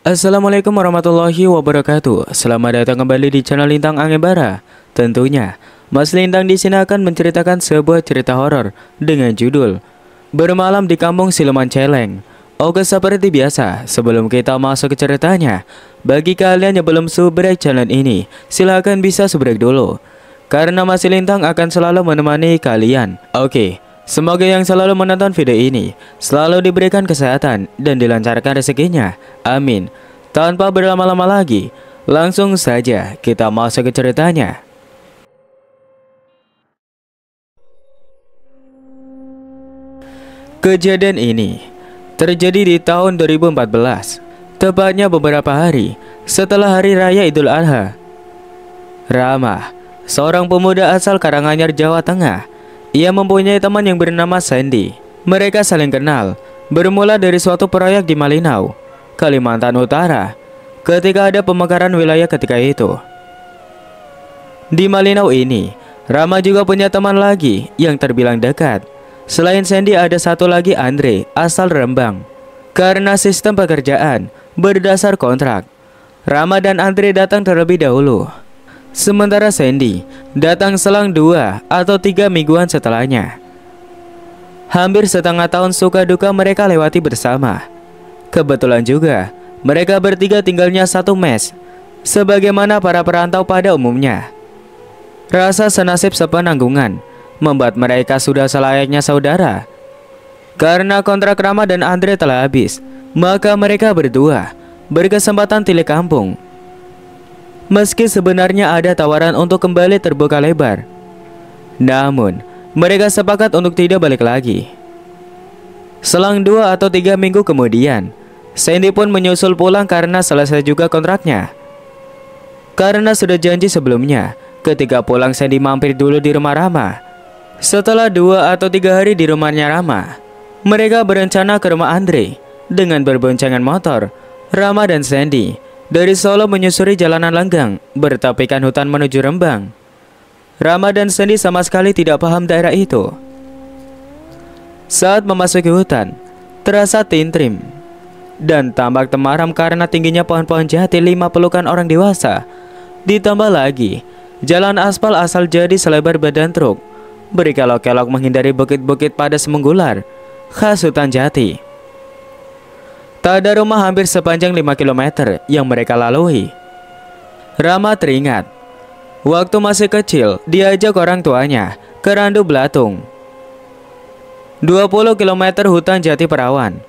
Assalamualaikum warahmatullahi wabarakatuh. Selamat datang kembali di channel Lintang Angebara. Tentunya, Mas Lintang di sini akan menceritakan sebuah cerita horor dengan judul Bermalam di Kampung Siluman Celeng. Oke seperti biasa, sebelum kita masuk ke ceritanya, bagi kalian yang belum subscribe channel ini, silahkan bisa subscribe dulu. Karena Mas Lintang akan selalu menemani kalian. Oke, Semoga yang selalu menonton video ini selalu diberikan kesehatan dan dilancarkan rezekinya. Amin. Tanpa berlama-lama lagi, langsung saja kita masuk ke ceritanya. Kejadian ini terjadi di tahun 2014, tepatnya beberapa hari setelah hari raya Idul Adha. Rama, seorang pemuda asal Karanganyar, Jawa Tengah, ia mempunyai teman yang bernama Sandy. Mereka saling kenal, bermula dari suatu proyek di Malinau, Kalimantan Utara, ketika ada pemekaran wilayah ketika itu. Di Malinau ini, Rama juga punya teman lagi yang terbilang dekat. Selain Sandy ada satu lagi Andre, asal Rembang. Karena sistem pekerjaan berdasar kontrak, Rama dan Andre datang terlebih dahulu. Sementara Sandy datang selang dua atau tiga mingguan setelahnya. Hampir setengah tahun suka duka mereka lewati bersama. Kebetulan juga, mereka bertiga tinggalnya satu mes, sebagaimana para perantau pada umumnya. Rasa senasib sepenanggungan membuat mereka sudah selayaknya saudara. Karena kontrak Rama dan Andre telah habis, maka mereka berdua berkesempatan tilik kampung meski sebenarnya ada tawaran untuk kembali terbuka lebar. Namun, mereka sepakat untuk tidak balik lagi. Selang dua atau tiga minggu kemudian, Sandy pun menyusul pulang karena selesai juga kontraknya. Karena sudah janji sebelumnya, ketika pulang Sandy mampir dulu di rumah Rama. Setelah dua atau tiga hari di rumahnya Rama, mereka berencana ke rumah Andre dengan berboncengan motor, Rama dan Sandy dari Solo menyusuri jalanan lenggang, bertapikan hutan menuju Rembang. Rama dan Sandy sama sekali tidak paham daerah itu. Saat memasuki hutan, terasa tintrim dan tampak temaram karena tingginya pohon-pohon jati lima pelukan orang dewasa. Ditambah lagi, jalan aspal asal jadi selebar badan truk. Berkelok-kelok menghindari bukit-bukit pada semenggular khas hutan jati. Tak ada rumah hampir sepanjang 5 km yang mereka lalui. Rama teringat, waktu masih kecil diajak orang tuanya ke Randu Belatung. 20 km hutan jati perawan.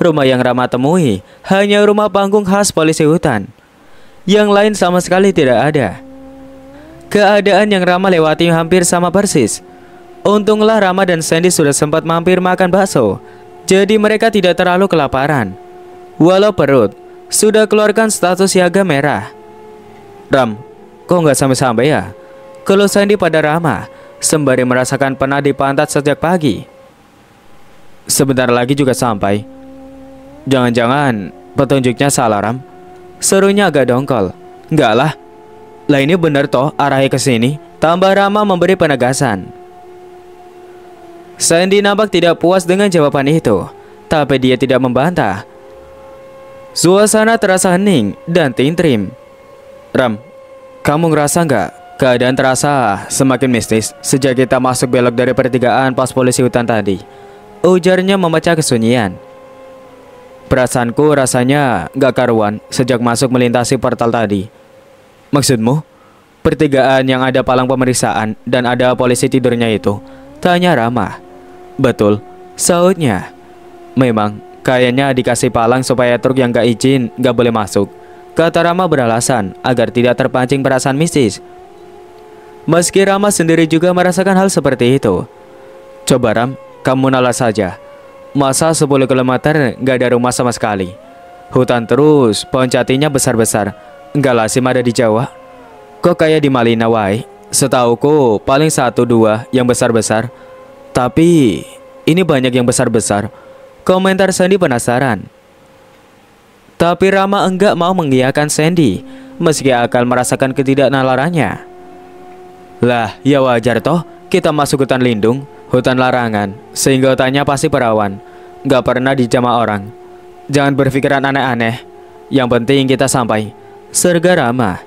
Rumah yang Rama temui hanya rumah panggung khas polisi hutan. Yang lain sama sekali tidak ada. Keadaan yang Rama lewati hampir sama persis. Untunglah Rama dan Sandy sudah sempat mampir makan bakso, jadi mereka tidak terlalu kelaparan. Walau perut sudah keluarkan status siaga merah. Ram, kok nggak sampai-sampai ya? Kalau Sandy pada Rama, sembari merasakan pernah di pantat sejak pagi. Sebentar lagi juga sampai. Jangan-jangan petunjuknya salah Ram. Serunya agak dongkol. Enggak lah. Lah ini benar toh arahnya ke sini. Tambah Rama memberi penegasan. Sandy nampak tidak puas dengan jawaban itu, tapi dia tidak membantah Suasana terasa hening dan tintrim. Ram, kamu ngerasa nggak? Keadaan terasa semakin mistis sejak kita masuk belok dari pertigaan pas polisi hutan tadi. Ujarnya memecah kesunyian. Perasaanku rasanya nggak karuan sejak masuk melintasi portal tadi. Maksudmu? Pertigaan yang ada palang pemeriksaan dan ada polisi tidurnya itu? Tanya Rama. Betul, sautnya. Memang Kayaknya dikasih palang supaya truk yang gak izin gak boleh masuk. Kata Rama beralasan agar tidak terpancing perasaan mistis. Meski Rama sendiri juga merasakan hal seperti itu. Coba Ram, kamu nalar saja. Masa 10 km gak ada rumah sama sekali. Hutan terus, pohon catinya besar-besar. Gak lasim ada di Jawa. Kok kayak di Malina, Wai? Setauku paling satu dua yang besar-besar. Tapi ini banyak yang besar-besar. Komentar Sandy penasaran. Tapi Rama enggak mau mengiyakan Sandy, meski akan merasakan ketidaknalarannya. Lah, ya wajar toh, kita masuk hutan lindung, hutan larangan, sehingga hutannya pasti perawan. Gak pernah dijama orang. Jangan berpikiran aneh-aneh. Yang penting kita sampai. Serga Rama.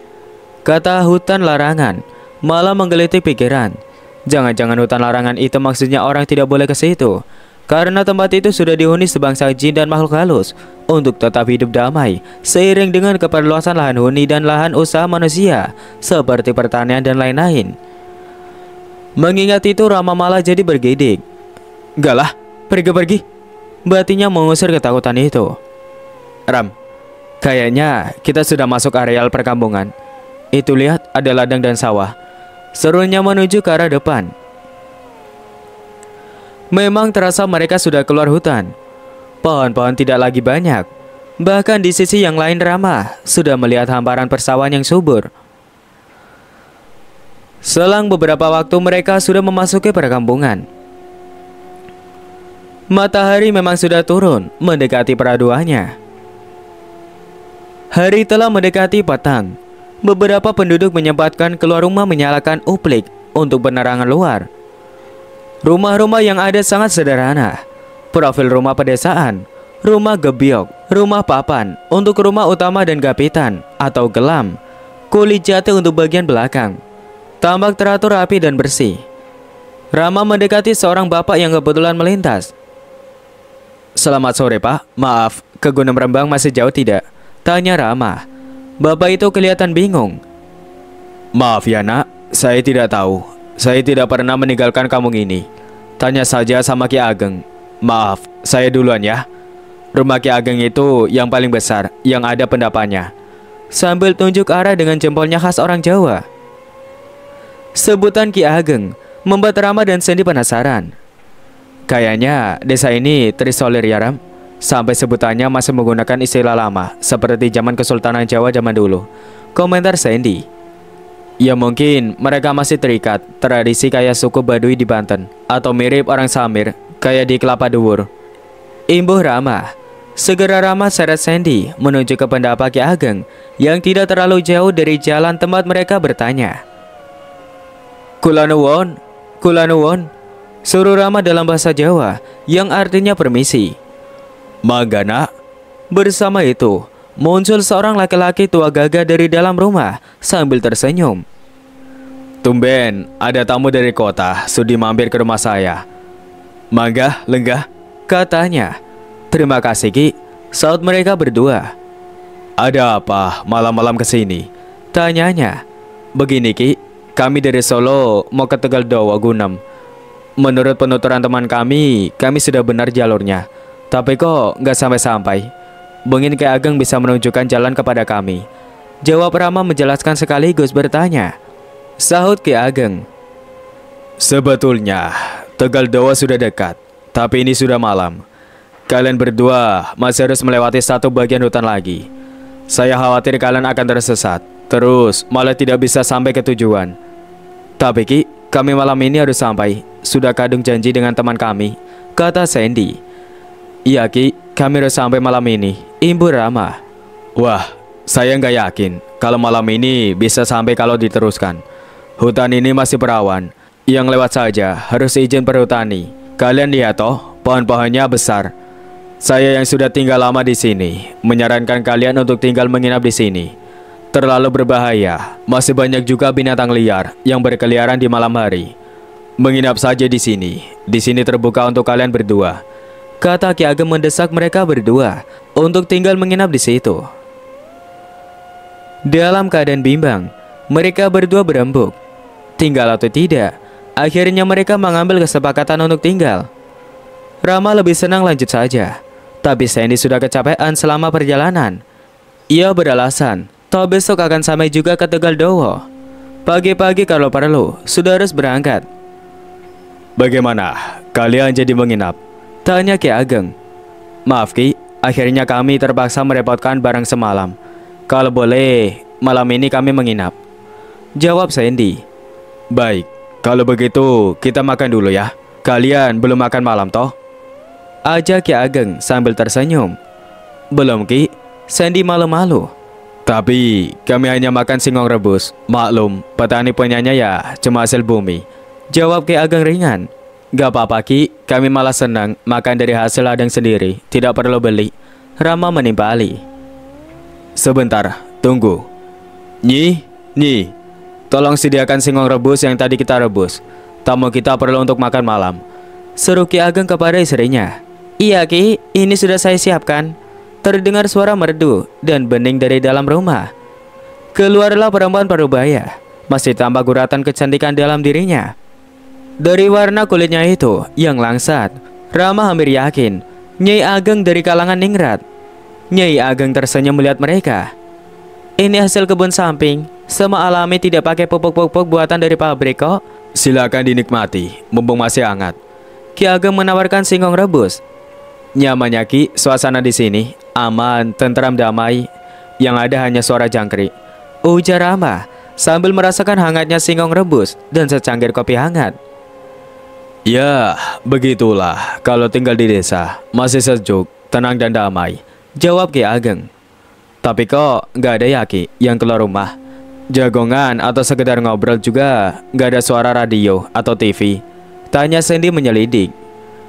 Kata hutan larangan, malah menggelitik pikiran. Jangan-jangan hutan larangan itu maksudnya orang tidak boleh ke situ karena tempat itu sudah dihuni sebangsa jin dan makhluk halus untuk tetap hidup damai seiring dengan keperluasan lahan huni dan lahan usaha manusia seperti pertanian dan lain-lain. Mengingat itu Rama malah jadi bergidik. Galah, pergi-pergi. Batinya mengusir ketakutan itu. Ram, kayaknya kita sudah masuk areal perkampungan. Itu lihat ada ladang dan sawah. Serunya menuju ke arah depan. Memang terasa mereka sudah keluar hutan. Pohon-pohon tidak lagi banyak. Bahkan di sisi yang lain ramah, sudah melihat hamparan persawahan yang subur. Selang beberapa waktu mereka sudah memasuki perkampungan. Matahari memang sudah turun, mendekati peraduannya. Hari telah mendekati petang. Beberapa penduduk menyempatkan keluar rumah menyalakan uplik untuk penerangan luar. Rumah-rumah yang ada sangat sederhana. Profil rumah pedesaan, rumah gebiok, rumah papan untuk rumah utama dan gapitan atau gelam, kulit jati untuk bagian belakang. Tambak teratur rapi dan bersih. Rama mendekati seorang bapak yang kebetulan melintas. Selamat sore pak, maaf ke Gunung Rembang masih jauh tidak? Tanya Rama. Bapak itu kelihatan bingung. Maaf ya nak, saya tidak tahu saya tidak pernah meninggalkan kampung ini. Tanya saja sama Ki Ageng. Maaf, saya duluan ya. Rumah Ki Ageng itu yang paling besar, yang ada pendapatnya. Sambil tunjuk arah dengan jempolnya khas orang Jawa. Sebutan Ki Ageng membuat Rama dan Sandy penasaran. Kayaknya desa ini terisolir ya Ram. Sampai sebutannya masih menggunakan istilah lama, seperti zaman Kesultanan Jawa zaman dulu. Komentar Sandy. Ya mungkin mereka masih terikat tradisi kayak suku Baduy di Banten atau mirip orang Samir kayak di Kelapa Duwur. Imbuh Rama Segera Rama seret Sandy menuju ke pendapa Ki Ageng yang tidak terlalu jauh dari jalan tempat mereka bertanya. Kulanuwon, Kulanuwon, suruh Rama dalam bahasa Jawa yang artinya permisi. Magana, bersama itu muncul seorang laki-laki tua gagah dari dalam rumah sambil tersenyum. Tumben, ada tamu dari kota, sudi mampir ke rumah saya. Mangga, lenggah, katanya. Terima kasih Ki, saat mereka berdua. Ada apa malam-malam kesini? Tanyanya. Begini Ki, kami dari Solo mau ke Tegal Dawa Gunam. Menurut penuturan teman kami, kami sudah benar jalurnya. Tapi kok nggak sampai-sampai? Mungkin Ki Ageng bisa menunjukkan jalan kepada kami. Jawab Rama menjelaskan sekaligus bertanya. Sahut Ki Ageng. Sebetulnya, Tegal Dewa sudah dekat, tapi ini sudah malam. Kalian berdua masih harus melewati satu bagian hutan lagi. Saya khawatir kalian akan tersesat, terus malah tidak bisa sampai ke tujuan. Tapi Ki, kami malam ini harus sampai. Sudah kadung janji dengan teman kami, kata Sandy. Iya Ki, kami udah sampai malam ini, Ibu Rama. Wah, saya nggak yakin kalau malam ini bisa sampai kalau diteruskan. Hutan ini masih perawan. Yang lewat saja harus izin perhutani. Kalian lihat toh, pohon-pohonnya besar. Saya yang sudah tinggal lama di sini menyarankan kalian untuk tinggal menginap di sini. Terlalu berbahaya. Masih banyak juga binatang liar yang berkeliaran di malam hari. Menginap saja di sini. Di sini terbuka untuk kalian berdua. Kata Ki Ageng mendesak mereka berdua untuk tinggal menginap di situ. Dalam keadaan bimbang, mereka berdua berembuk. Tinggal atau tidak, akhirnya mereka mengambil kesepakatan untuk tinggal. Rama lebih senang lanjut saja, tapi Sandy sudah kecapean selama perjalanan. Ia beralasan, toh besok akan sampai juga ke Tegal Dowo. Pagi-pagi kalau perlu, sudah harus berangkat. Bagaimana? Kalian jadi menginap? Tanya Ki Ageng. Maaf Ki, akhirnya kami terpaksa merepotkan barang semalam. Kalau boleh, malam ini kami menginap. Jawab Sandy. Baik, kalau begitu kita makan dulu ya. Kalian belum makan malam toh? Aja Ki Ageng sambil tersenyum. Belum Ki, Sandy malu-malu. Tapi kami hanya makan singong rebus. Maklum, petani punyanya ya cuma hasil bumi. Jawab Ki Ageng ringan. Gak apa-apa Ki, kami malah senang makan dari hasil ladang sendiri, tidak perlu beli. Rama menimpa Ali. Sebentar, tunggu. Nyi, Nyi, tolong sediakan singong rebus yang tadi kita rebus. Tamu kita perlu untuk makan malam. Seru Ki Ageng kepada istrinya. Iya Ki, ini sudah saya siapkan. Terdengar suara merdu dan bening dari dalam rumah. Keluarlah perempuan parubaya, masih tambah guratan kecantikan dalam dirinya. Dari warna kulitnya itu yang langsat, Rama hampir yakin Nyai Ageng dari kalangan Ningrat. Nyai Ageng tersenyum melihat mereka. Ini hasil kebun samping, sama alami tidak pakai pupuk-pupuk buatan dari pabrik kok. Silakan dinikmati, mumpung masih hangat. Ki Ageng menawarkan singkong rebus. Nyamannya Ki, suasana di sini aman, tentram damai, yang ada hanya suara jangkrik. Ujar Rama sambil merasakan hangatnya singkong rebus dan secangkir kopi hangat. Ya, begitulah kalau tinggal di desa. Masih sejuk, tenang dan damai. Jawab Ki Ageng. Tapi kok nggak ada Yaki yang keluar rumah? Jagongan atau sekedar ngobrol juga nggak ada suara radio atau TV. Tanya Sandy menyelidik.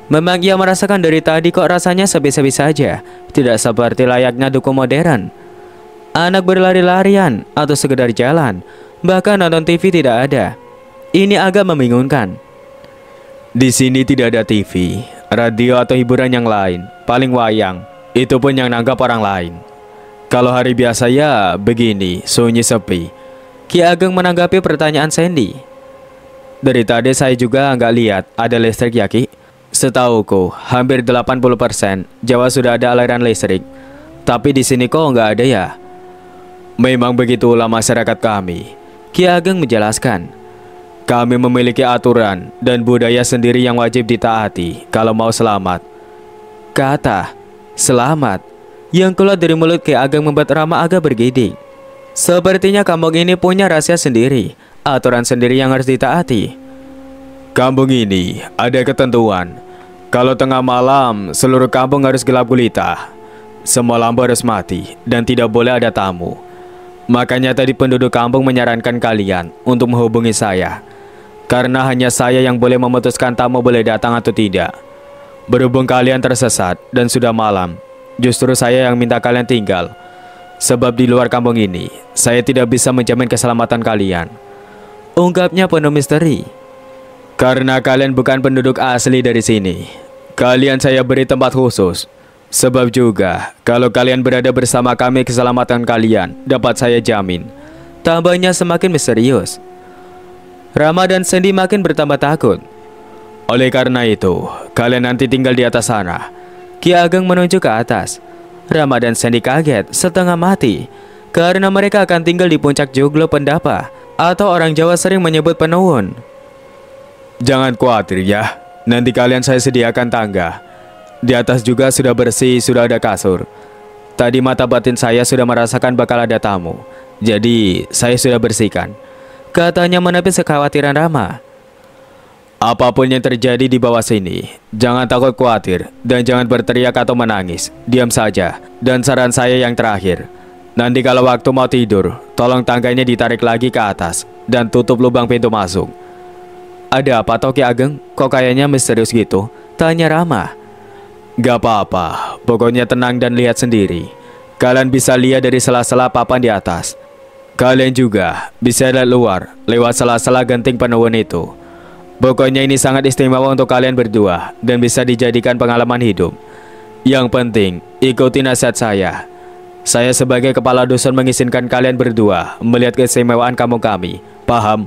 Memang ia merasakan dari tadi kok rasanya sepi-sepi saja. Tidak seperti layaknya duku modern. Anak berlari-larian atau sekedar jalan. Bahkan nonton TV tidak ada. Ini agak membingungkan. Di sini tidak ada TV, radio atau hiburan yang lain, paling wayang. Itu pun yang nanggap orang lain. Kalau hari biasa ya begini, sunyi sepi. Ki Ageng menanggapi pertanyaan Sandy. Dari tadi saya juga nggak lihat ada listrik ya Ki. Setauku, hampir 80% Jawa sudah ada aliran listrik. Tapi di sini kok nggak ada ya? Memang begitulah masyarakat kami. Ki Ageng menjelaskan. Kami memiliki aturan dan budaya sendiri yang wajib ditaati kalau mau selamat. Kata, selamat, yang keluar dari mulut Ki Ageng membuat Rama agak bergidik. Sepertinya kampung ini punya rahasia sendiri, aturan sendiri yang harus ditaati. Kampung ini ada ketentuan. Kalau tengah malam, seluruh kampung harus gelap gulita. Semua lampu harus mati dan tidak boleh ada tamu. Makanya tadi penduduk kampung menyarankan kalian untuk menghubungi saya karena hanya saya yang boleh memutuskan tamu boleh datang atau tidak. Berhubung kalian tersesat dan sudah malam, justru saya yang minta kalian tinggal. Sebab di luar kampung ini, saya tidak bisa menjamin keselamatan kalian. Ungkapnya penuh misteri. Karena kalian bukan penduduk asli dari sini, kalian saya beri tempat khusus Sebab juga, kalau kalian berada bersama kami keselamatan kalian dapat saya jamin. Tambahnya semakin misterius. Rama dan Sandy makin bertambah takut. Oleh karena itu, kalian nanti tinggal di atas sana. Ki Ageng menunjuk ke atas. Rama dan Sandy kaget setengah mati karena mereka akan tinggal di puncak Joglo Pendapa atau orang Jawa sering menyebut penuhun. Jangan khawatir ya, nanti kalian saya sediakan tangga. Di atas juga sudah bersih, sudah ada kasur. Tadi mata batin saya sudah merasakan bakal ada tamu, jadi saya sudah bersihkan. Katanya menepis kekhawatiran Rama. Apapun yang terjadi di bawah sini, jangan takut khawatir dan jangan berteriak atau menangis. Diam saja. Dan saran saya yang terakhir, nanti kalau waktu mau tidur, tolong tangganya ditarik lagi ke atas dan tutup lubang pintu masuk. Ada apa Toki Ageng? Kok kayaknya misterius gitu? Tanya Rama. Gak apa-apa, pokoknya tenang dan lihat sendiri. Kalian bisa lihat dari sela-sela papan di atas. Kalian juga bisa lihat luar lewat salah-salah genting penuhun itu. Pokoknya ini sangat istimewa untuk kalian berdua dan bisa dijadikan pengalaman hidup. Yang penting, ikuti nasihat saya. Saya sebagai kepala dusun mengizinkan kalian berdua melihat keistimewaan kamu kami. Paham?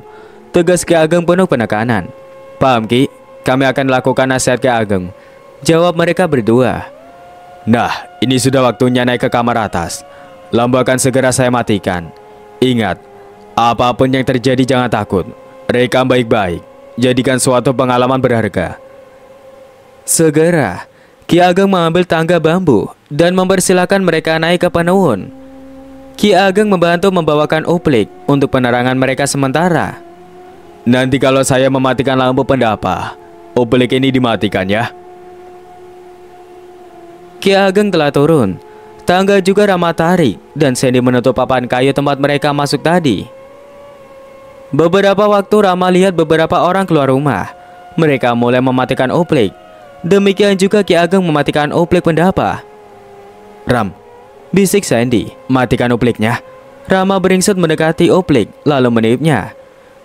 Tegas Ki Ageng penuh penekanan. Paham Ki? Kami akan lakukan nasihat Ki Ageng. Jawab mereka berdua. Nah, ini sudah waktunya naik ke kamar atas. Lambakan segera saya matikan. Ingat, apapun yang terjadi jangan takut. Rekam baik-baik, jadikan suatu pengalaman berharga. Segera, Ki Ageng mengambil tangga bambu dan mempersilahkan mereka naik ke penuhun. Ki Ageng membantu membawakan uplik untuk penerangan mereka sementara. Nanti kalau saya mematikan lampu pendapa, uplik ini dimatikan ya. Ki Ageng telah turun Tangga juga ramah tarik dan Sandy menutup papan kayu tempat mereka masuk tadi. Beberapa waktu Rama lihat beberapa orang keluar rumah. Mereka mulai mematikan oplik. Demikian juga Ki Ageng mematikan oplik pendapa. Ram, bisik Sandy, matikan opliknya. Rama beringsut mendekati oplik lalu meniupnya.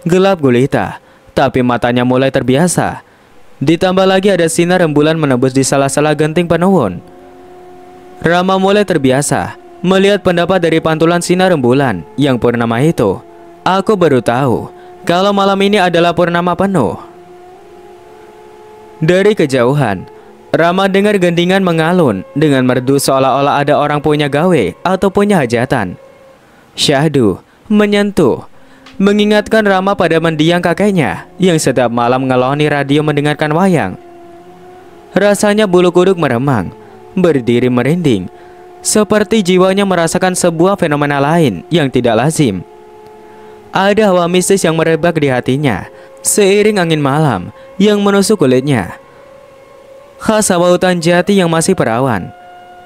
Gelap gulita, tapi matanya mulai terbiasa. Ditambah lagi ada sinar rembulan menembus di salah-salah genting penuhun. Rama mulai terbiasa melihat pendapat dari pantulan sinar rembulan yang purnama itu. Aku baru tahu kalau malam ini adalah purnama penuh. Dari kejauhan, Rama dengar gendingan mengalun dengan merdu seolah-olah ada orang punya gawe atau punya hajatan. Syahdu menyentuh, mengingatkan Rama pada mendiang kakeknya yang setiap malam ngeloni radio mendengarkan wayang. Rasanya bulu kuduk meremang berdiri merinding, seperti jiwanya merasakan sebuah fenomena lain yang tidak lazim. Ada hawa mistis yang merebak di hatinya, seiring angin malam yang menusuk kulitnya. Khas hawa hutan jati yang masih perawan,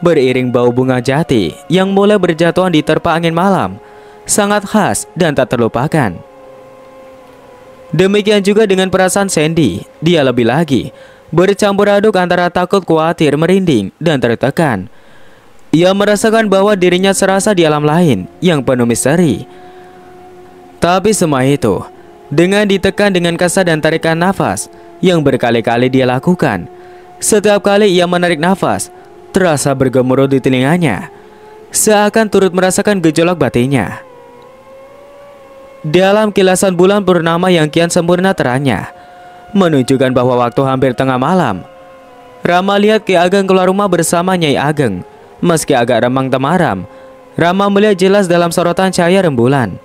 beriring bau bunga jati yang mulai berjatuhan di terpa angin malam, sangat khas dan tak terlupakan. Demikian juga dengan perasaan Sandy, dia lebih lagi bercampur aduk antara takut, khawatir, merinding, dan tertekan. Ia merasakan bahwa dirinya serasa di alam lain yang penuh misteri. Tapi semua itu, dengan ditekan dengan kasar dan tarikan nafas yang berkali-kali dia lakukan, setiap kali ia menarik nafas, terasa bergemuruh di telinganya, seakan turut merasakan gejolak batinnya. Dalam kilasan bulan purnama yang kian sempurna terangnya, menunjukkan bahwa waktu hampir tengah malam. Rama lihat Ki Ageng keluar rumah bersama Nyai Ageng. Meski agak remang temaram, Rama melihat jelas dalam sorotan cahaya rembulan.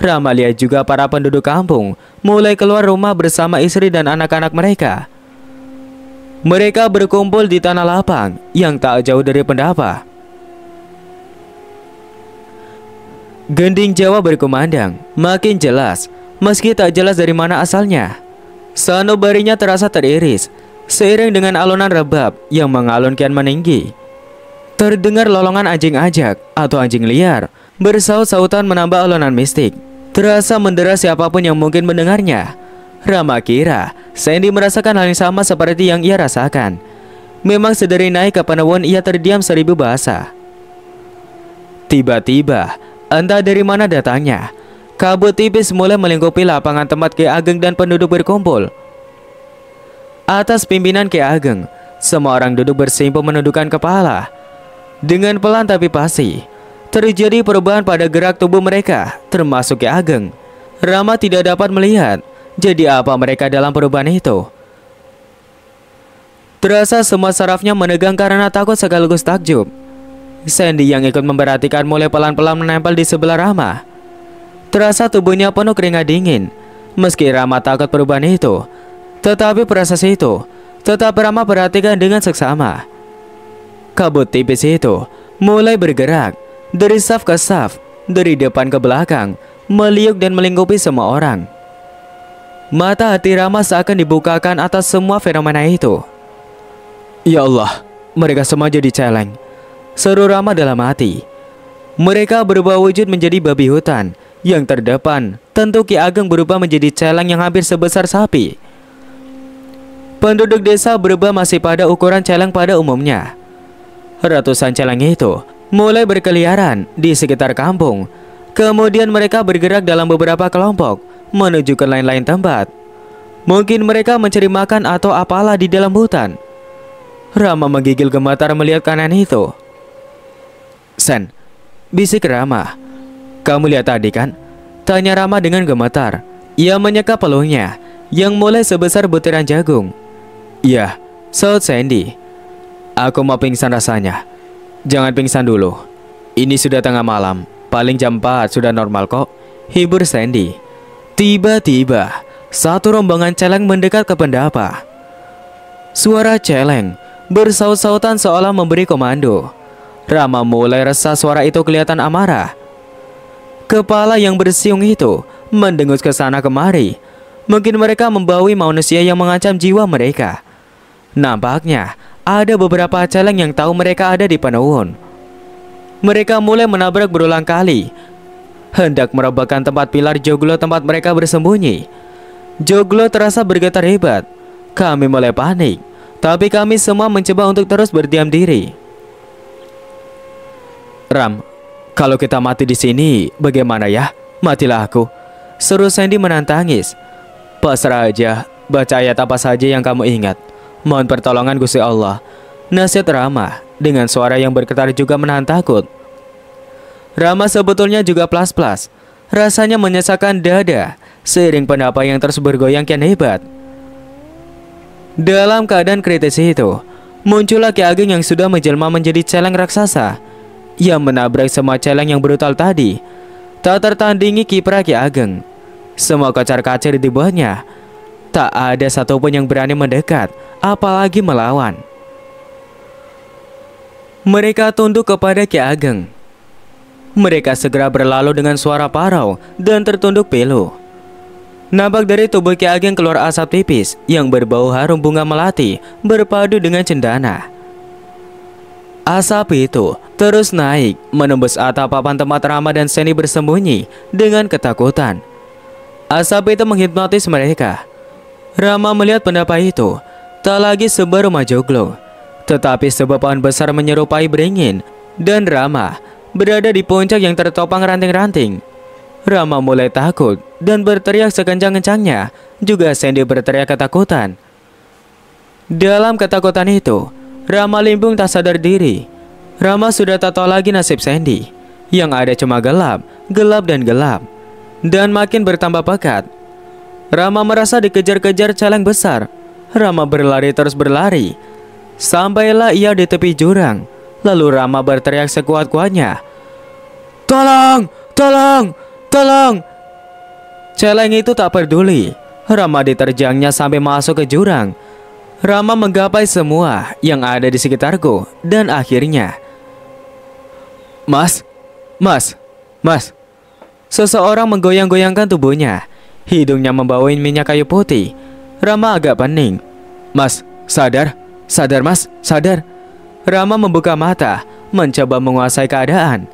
Rama lihat juga para penduduk kampung mulai keluar rumah bersama istri dan anak-anak mereka. Mereka berkumpul di tanah lapang yang tak jauh dari pendapa. Gending Jawa berkumandang, makin jelas, meski tak jelas dari mana asalnya. Sanubarinya terasa teriris seiring dengan alunan rebab yang mengalun kian meninggi. Terdengar lolongan anjing ajak atau anjing liar bersaut-sautan menambah alunan mistik. Terasa mendera siapapun yang mungkin mendengarnya. Rama kira Sandy merasakan hal yang sama seperti yang ia rasakan. Memang sedari naik ke Panawon ia terdiam seribu bahasa. Tiba-tiba, entah dari mana datangnya, Kabut tipis mulai melingkupi lapangan tempat Ki Ageng dan penduduk berkumpul. Atas pimpinan Ki Ageng, semua orang duduk bersimpu menundukkan kepala. Dengan pelan tapi pasti, terjadi perubahan pada gerak tubuh mereka, termasuk Ki Ageng. Rama tidak dapat melihat, jadi apa mereka dalam perubahan itu. Terasa semua sarafnya menegang karena takut sekaligus takjub. Sandy yang ikut memperhatikan mulai pelan-pelan menempel di sebelah Rama. Terasa tubuhnya penuh keringat dingin. Meski Rama takut perubahan itu, tetapi proses itu tetap Rama perhatikan dengan seksama. Kabut tipis itu mulai bergerak dari saf ke saf, dari depan ke belakang, meliuk dan melingkupi semua orang. Mata hati Rama seakan dibukakan atas semua fenomena itu. Ya Allah, mereka semua jadi celeng. Seru Rama dalam hati. Mereka berubah wujud menjadi babi hutan yang terdepan, tentu Ki Ageng berubah menjadi celeng yang hampir sebesar sapi. Penduduk desa berubah masih pada ukuran celeng pada umumnya. Ratusan celeng itu mulai berkeliaran di sekitar kampung. Kemudian mereka bergerak dalam beberapa kelompok menuju ke lain-lain tempat. Mungkin mereka mencari makan atau apalah di dalam hutan. Rama menggigil gemetar melihat kanan itu. Sen, bisik Rama. Kamu lihat tadi kan? Tanya Rama dengan gemetar. Ia menyeka peluhnya yang mulai sebesar butiran jagung. Ya, saud Sandy. Aku mau pingsan rasanya. Jangan pingsan dulu. Ini sudah tengah malam. Paling jam 4 sudah normal kok. Hibur Sandy. Tiba-tiba, satu rombongan celeng mendekat ke pendapa. Suara celeng bersaut-sautan seolah memberi komando. Rama mulai resah suara itu kelihatan amarah. Kepala yang bersiung itu mendengus ke sana kemari. Mungkin mereka membawi manusia yang mengancam jiwa mereka. Nampaknya ada beberapa celeng yang tahu mereka ada di Penuhun. Mereka mulai menabrak berulang kali. Hendak merobohkan tempat pilar joglo tempat mereka bersembunyi. Joglo terasa bergetar hebat. Kami mulai panik, tapi kami semua mencoba untuk terus berdiam diri. Ram, kalau kita mati di sini, bagaimana ya? Matilah aku. Seru Sandy menantangis. Pasrah aja, baca ayat apa saja yang kamu ingat. Mohon pertolongan Gusti Allah. Nasihat Rama dengan suara yang bergetar juga menahan takut. Rama sebetulnya juga plas-plas. Rasanya menyesakan dada seiring pendapat yang terus bergoyang kian hebat. Dalam keadaan kritis itu, muncullah Ki Ageng yang sudah menjelma menjadi celeng raksasa yang menabrak semua celeng yang brutal tadi. Tak tertandingi kiper Ki Ageng. Semua kocar-kacir di bawahnya. Tak ada satupun yang berani mendekat, apalagi melawan. Mereka tunduk kepada Ki Ageng. Mereka segera berlalu dengan suara parau dan tertunduk pilu. Nampak dari tubuh Ki Ageng keluar asap tipis yang berbau harum bunga melati berpadu dengan cendana. Asap itu terus naik, menembus atap papan tempat Rama dan Seni bersembunyi dengan ketakutan. Asap itu menghipnotis mereka. Rama melihat pendapat itu, tak lagi sebuah rumah joglo, tetapi sebuah pohon besar menyerupai beringin, dan Rama berada di puncak yang tertopang ranting-ranting. Rama mulai takut dan berteriak sekencang-kencangnya, juga Sandy berteriak ketakutan. Dalam ketakutan itu, Rama limbung tak sadar diri. Rama sudah tak tahu lagi nasib Sandy. Yang ada cuma gelap, gelap dan gelap. Dan makin bertambah pekat. Rama merasa dikejar-kejar celeng besar. Rama berlari terus berlari. Sampailah ia di tepi jurang. Lalu Rama berteriak sekuat-kuatnya. Tolong! Tolong! Tolong! Celeng itu tak peduli. Rama diterjangnya sampai masuk ke jurang. Rama menggapai semua yang ada di sekitarku dan akhirnya Mas, mas, mas Seseorang menggoyang-goyangkan tubuhnya Hidungnya membawain minyak kayu putih Rama agak pening Mas, sadar, sadar mas, sadar Rama membuka mata Mencoba menguasai keadaan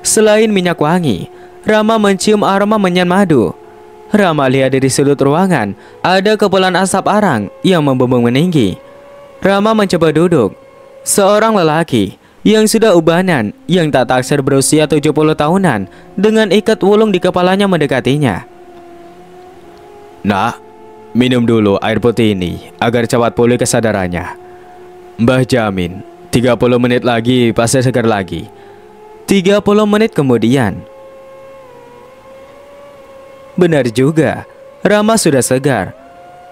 Selain minyak wangi Rama mencium aroma menyan madu Rama lihat dari sudut ruangan, ada kepulan asap arang yang membumbung meninggi. Rama mencoba duduk. Seorang lelaki yang sudah ubanan, yang tak taksir berusia 70 tahunan, dengan ikat wulung di kepalanya mendekatinya. Nah, minum dulu air putih ini agar cepat pulih kesadarannya. Mbah jamin, 30 menit lagi pasti segar lagi. 30 menit kemudian, Benar juga, Rama sudah segar.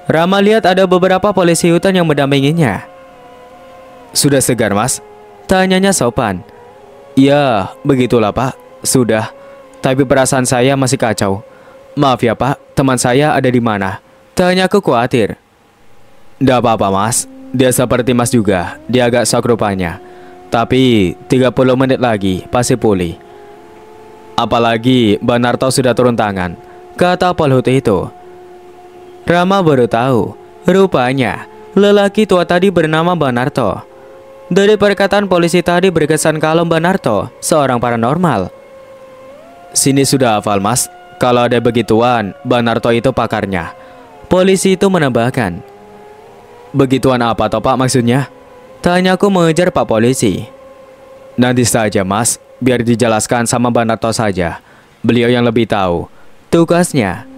Rama lihat ada beberapa polisi hutan yang mendampinginya. Sudah segar mas? Tanyanya sopan. Ya, begitulah pak. Sudah. Tapi perasaan saya masih kacau. Maaf ya pak, teman saya ada di mana? Tanya aku khawatir. Tidak apa-apa mas, dia seperti mas juga, dia agak sok rupanya. Tapi 30 menit lagi pasti pulih. Apalagi Banarto sudah turun tangan kata pelut itu. Rama baru tahu, rupanya lelaki tua tadi bernama Banarto. Dari perkataan polisi tadi berkesan kalau Banarto seorang paranormal. Sini sudah hafal mas, kalau ada begituan, Banarto itu pakarnya. Polisi itu menambahkan. Begituan apa toh pak maksudnya? Tanyaku mengejar pak polisi. Nanti saja mas, biar dijelaskan sama Banarto saja. Beliau yang lebih tahu. Tugasnya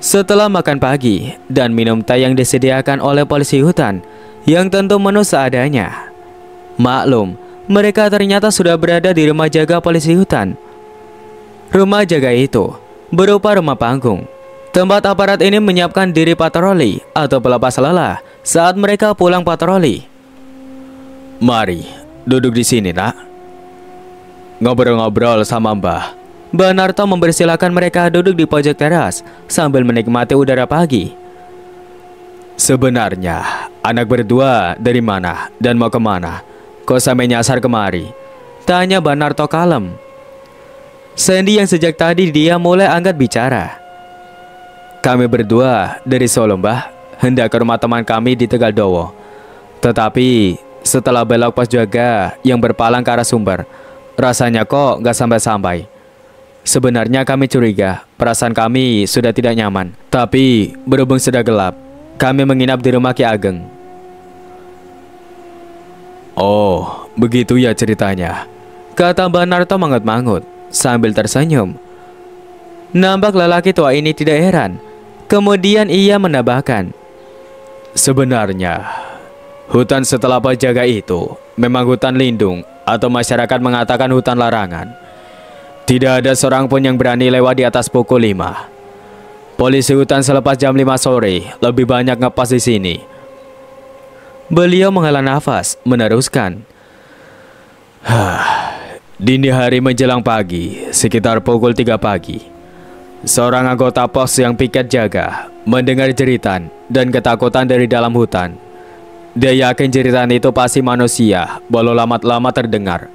Setelah makan pagi dan minum teh yang disediakan oleh polisi hutan yang tentu menu seadanya Maklum, mereka ternyata sudah berada di rumah jaga polisi hutan Rumah jaga itu berupa rumah panggung Tempat aparat ini menyiapkan diri patroli atau pelepas lelah saat mereka pulang patroli. Mari, duduk di sini, Nak. Ngobrol-ngobrol sama Mbah, Mbah Narto mempersilahkan mereka duduk di pojok teras sambil menikmati udara pagi. Sebenarnya, anak berdua dari mana dan mau kemana? Kok sampai nyasar kemari? Tanya Mbah Narto kalem. Sandy yang sejak tadi dia mulai angkat bicara. Kami berdua dari Solo Mbah hendak ke rumah teman kami di Tegal Dowo. Tetapi setelah belok pos jaga yang berpalang ke arah sumber, Rasanya kok nggak sampai-sampai. Sebenarnya kami curiga, perasaan kami sudah tidak nyaman. Tapi berhubung sudah gelap, kami menginap di rumah Ki Ageng. Oh, begitu ya ceritanya. Kata Mbak Narto mangut-mangut sambil tersenyum. Nampak lelaki tua ini tidak heran. Kemudian ia menambahkan, Sebenarnya, Hutan setelah penjaga itu memang hutan lindung atau masyarakat mengatakan hutan larangan. Tidak ada seorang pun yang berani lewat di atas pukul 5. Polisi hutan selepas jam 5 sore lebih banyak ngepas di sini. Beliau menghela nafas, meneruskan. dini hari menjelang pagi, sekitar pukul 3 pagi. Seorang anggota pos yang piket jaga mendengar jeritan dan ketakutan dari dalam hutan. Dia yakin jeritan itu pasti manusia, walau lama-lama terdengar.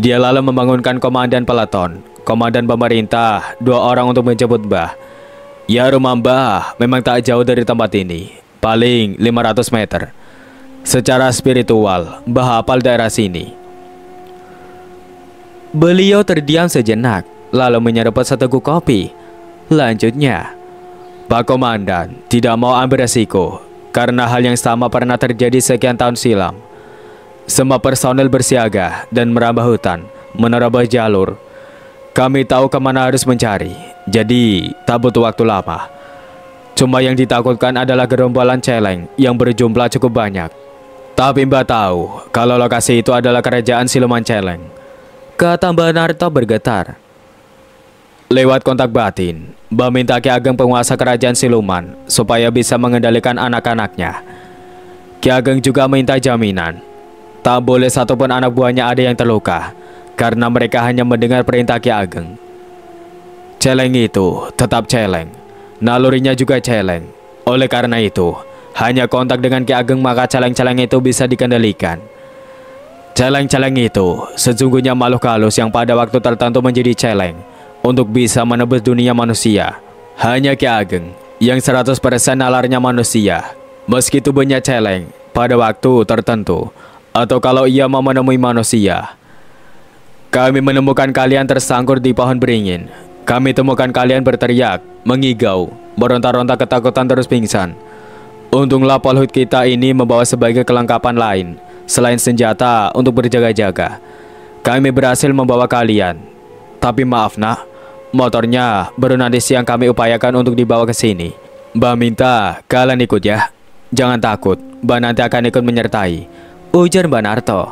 Dia lalu membangunkan komandan peleton, komandan pemerintah, dua orang untuk menjemput Mbah. Ya rumah Mbah memang tak jauh dari tempat ini, paling 500 meter. Secara spiritual, Mbah hafal daerah sini. Beliau terdiam sejenak, lalu menyeruput seteguk kopi. Lanjutnya, Pak Komandan tidak mau ambil resiko karena hal yang sama pernah terjadi sekian tahun silam. Semua personel bersiaga dan merambah hutan, menerobos jalur. Kami tahu kemana harus mencari, jadi tak butuh waktu lama. Cuma yang ditakutkan adalah gerombolan celeng yang berjumlah cukup banyak. Tapi Mbak tahu kalau lokasi itu adalah kerajaan siluman celeng. Kata Mbak Narto bergetar. Lewat kontak batin, meminta Ki Ageng penguasa kerajaan siluman supaya bisa mengendalikan anak-anaknya. Ki Ageng juga minta jaminan, tak boleh satupun anak buahnya ada yang terluka, karena mereka hanya mendengar perintah Ki Ageng. Celeng itu tetap celeng, nalurinya juga celeng. Oleh karena itu, hanya kontak dengan Ki Ageng maka celeng-celeng itu bisa dikendalikan. Celeng-celeng itu sesungguhnya makhluk halus yang pada waktu tertentu menjadi celeng untuk bisa menebus dunia manusia. Hanya Ki Ageng yang 100% nalarnya manusia, meski tubuhnya celeng pada waktu tertentu atau kalau ia mau menemui manusia. Kami menemukan kalian tersangkur di pohon beringin. Kami temukan kalian berteriak, mengigau, berontak ronta ketakutan terus pingsan. Untunglah Polhut kita ini membawa sebagai kelengkapan lain selain senjata untuk berjaga-jaga. Kami berhasil membawa kalian tapi maaf nak, motornya baru nanti siang kami upayakan untuk dibawa ke sini. Mbak minta kalian ikut ya. Jangan takut, Mbak nanti akan ikut menyertai. Ujar Mbak Narto.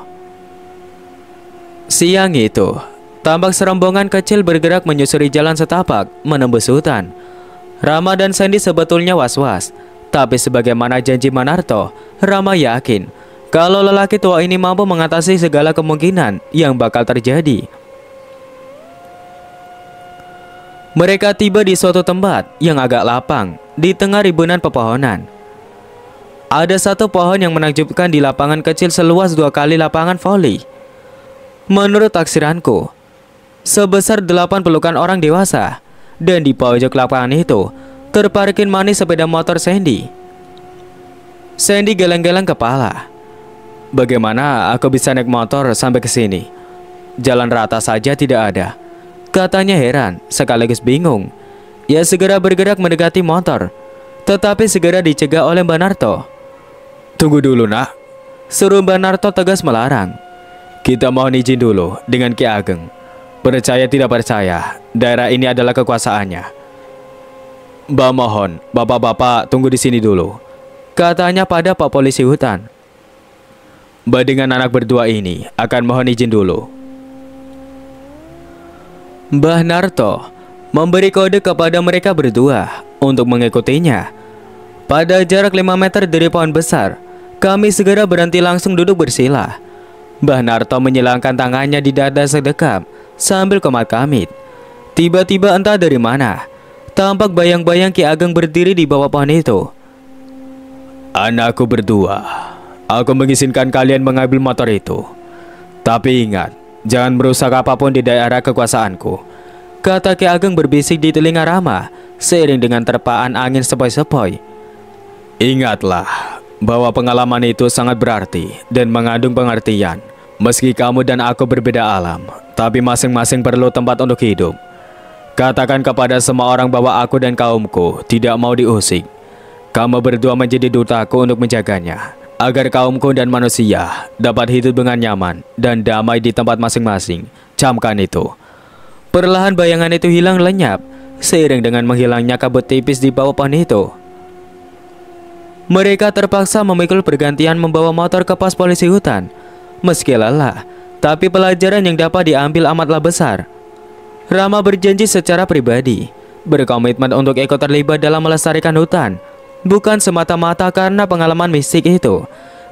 Siang itu, tampak serombongan kecil bergerak menyusuri jalan setapak menembus hutan. Rama dan Sandy sebetulnya was-was, tapi sebagaimana janji Manarto, Rama yakin kalau lelaki tua ini mampu mengatasi segala kemungkinan yang bakal terjadi. Mereka tiba di suatu tempat yang agak lapang di tengah ribuan pepohonan. Ada satu pohon yang menakjubkan di lapangan kecil seluas dua kali lapangan voli. Menurut taksiranku, sebesar delapan pelukan orang dewasa, dan di pojok lapangan itu terparkir manis sepeda motor Sandy. Sandy geleng-geleng kepala. Bagaimana aku bisa naik motor sampai ke sini? Jalan rata saja tidak ada. Katanya heran, sekaligus bingung. Ia segera bergerak mendekati motor, tetapi segera dicegah oleh Mbak Narto. Tunggu dulu nak, Suruh Mbak Narto tegas melarang. Kita mohon izin dulu dengan Ki Ageng. Percaya tidak percaya, daerah ini adalah kekuasaannya. Mbak mohon, bapak-bapak tunggu di sini dulu. Katanya pada Pak Polisi Hutan. Mbak dengan anak berdua ini akan mohon izin dulu Mbah Narto memberi kode kepada mereka berdua untuk mengikutinya. Pada jarak 5 meter dari pohon besar, kami segera berhenti langsung duduk bersila. Mbah Narto menyilangkan tangannya di dada sedekam sambil kemat kamit. Tiba-tiba entah dari mana, tampak bayang-bayang Ki Ageng berdiri di bawah pohon itu. Anakku berdua, aku mengizinkan kalian mengambil motor itu. Tapi ingat, Jangan merusak apapun di daerah kekuasaanku. Kata Ki Ageng berbisik di telinga Rama, seiring dengan terpaan angin sepoi-sepoi. Ingatlah bahwa pengalaman itu sangat berarti dan mengandung pengertian. Meski kamu dan aku berbeda alam, tapi masing-masing perlu tempat untuk hidup. Katakan kepada semua orang bahwa aku dan kaumku tidak mau diusik. Kamu berdua menjadi dutaku untuk menjaganya agar kaumku dan manusia dapat hidup dengan nyaman dan damai di tempat masing-masing. Camkan itu. Perlahan bayangan itu hilang lenyap seiring dengan menghilangnya kabut tipis di bawah pohon itu. Mereka terpaksa memikul pergantian membawa motor ke pos polisi hutan. Meski lelah, tapi pelajaran yang dapat diambil amatlah besar. Rama berjanji secara pribadi berkomitmen untuk ikut terlibat dalam melestarikan hutan bukan semata-mata karena pengalaman mistik itu,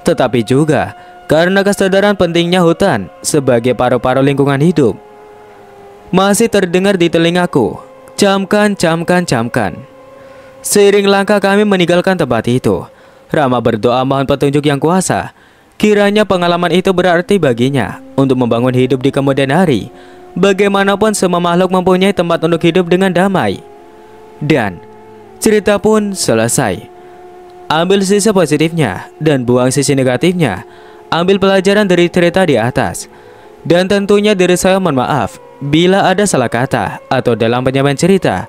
tetapi juga karena kesadaran pentingnya hutan sebagai paru-paru lingkungan hidup. Masih terdengar di telingaku, camkan, camkan, camkan. Seiring langkah kami meninggalkan tempat itu, Rama berdoa mohon petunjuk yang kuasa. Kiranya pengalaman itu berarti baginya untuk membangun hidup di kemudian hari Bagaimanapun semua makhluk mempunyai tempat untuk hidup dengan damai Dan Cerita pun selesai. Ambil sisi positifnya dan buang sisi negatifnya. Ambil pelajaran dari cerita di atas. Dan tentunya dari saya mohon maaf bila ada salah kata atau dalam penyampaian cerita.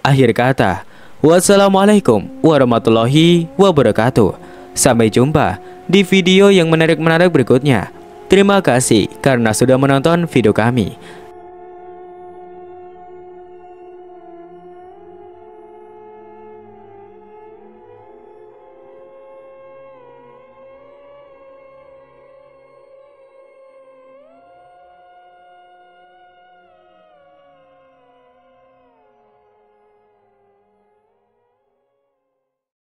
Akhir kata, wassalamualaikum warahmatullahi wabarakatuh. Sampai jumpa di video yang menarik-menarik berikutnya. Terima kasih karena sudah menonton video kami.